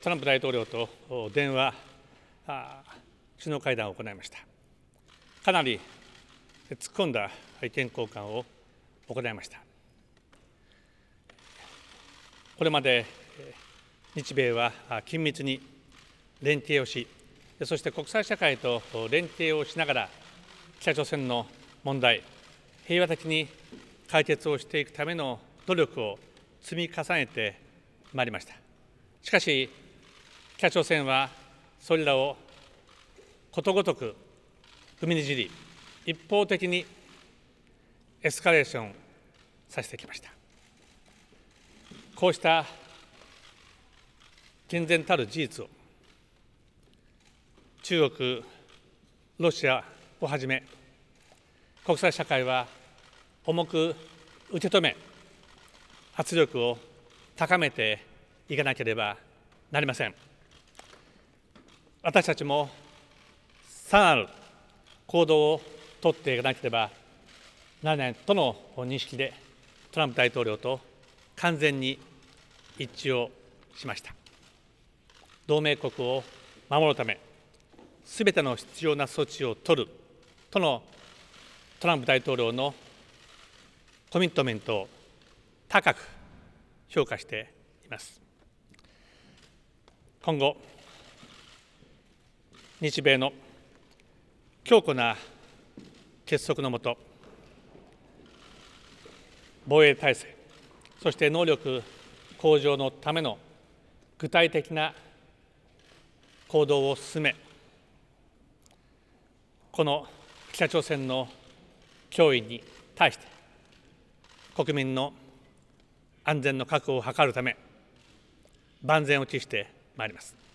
トランプ大統領と電話首脳会談を行いましたかなり突っ込んだ意見交換を行いましたこれまで日米は緊密に連携をしそして国際社会と連携をしながら北朝鮮の問題平和的に解決をしていくための努力を積み重ねてまいりましたしかし北朝鮮はそれらをことごとく踏みにじり一方的にエスカレーションさせてきましたこうした健全たる事実を中国ロシアをはじめ国際社会は重く受け止め圧力を高めていかなければなりません。私たちもさらなる行動をとっていかなければならないとの認識でトランプ大統領と完全に一致をしました同盟国を守るためすべての必要な措置を取るとのトランプ大統領のコミットメントを高く評価しています今後日米の強固な結束のもと防衛体制そして能力向上のための具体的な行動を進めこの北朝鮮の脅威に対して国民の安全の確保を図るため万全を期してまいります。